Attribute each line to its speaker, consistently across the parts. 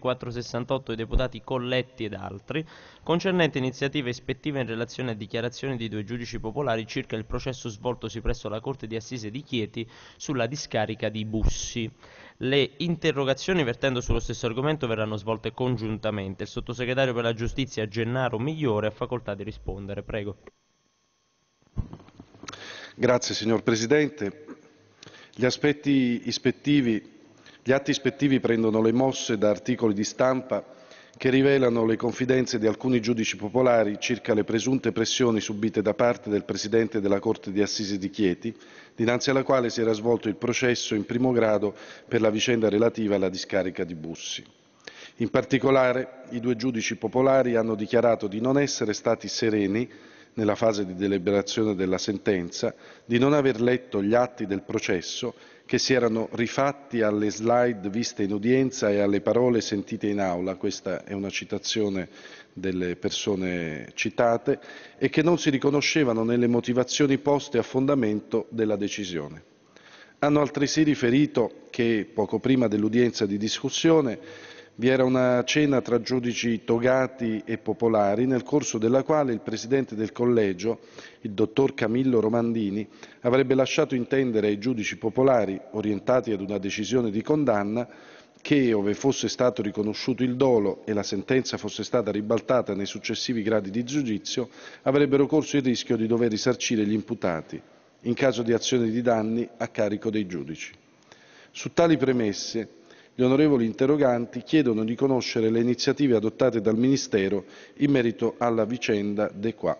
Speaker 1: 2468 dei deputati Colletti ed altri, concernente iniziative ispettive in relazione a dichiarazioni di due giudici popolari circa il processo svoltosi presso la Corte di Assise di Chieti sulla discarica di Bussi. Le interrogazioni vertendo sullo stesso argomento verranno svolte congiuntamente. Il sottosegretario per la giustizia Gennaro Migliore ha facoltà di rispondere. Prego.
Speaker 2: Grazie signor Presidente. Gli aspetti ispettivi gli atti ispettivi prendono le mosse da articoli di stampa che rivelano le confidenze di alcuni giudici popolari circa le presunte pressioni subite da parte del Presidente della Corte di Assisi di Chieti, dinanzi alla quale si era svolto il processo in primo grado per la vicenda relativa alla discarica di Bussi. In particolare, i due giudici popolari hanno dichiarato di non essere stati sereni nella fase di deliberazione della sentenza, di non aver letto gli atti del processo che si erano rifatti alle slide viste in udienza e alle parole sentite in aula, questa è una citazione delle persone citate, e che non si riconoscevano nelle motivazioni poste a fondamento della decisione. Hanno altresì riferito che, poco prima dell'udienza di discussione, vi era una cena tra giudici togati e popolari, nel corso della quale il presidente del collegio, il dottor Camillo Romandini, avrebbe lasciato intendere ai giudici popolari, orientati ad una decisione di condanna, che, ove fosse stato riconosciuto il dolo e la sentenza fosse stata ribaltata nei successivi gradi di giudizio, avrebbero corso il rischio di dover risarcire gli imputati, in caso di azione di danni a carico dei giudici. Su tali premesse, gli onorevoli interroganti chiedono di conoscere le iniziative adottate dal Ministero in merito alla vicenda De Qua.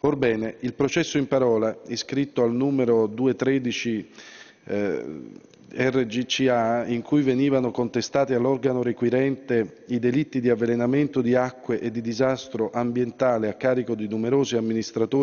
Speaker 2: Orbene, il processo in parola, iscritto al numero 213 eh, RGCA, in cui venivano contestati all'organo requirente i delitti di avvelenamento di acque e di disastro ambientale a carico di numerosi amministratori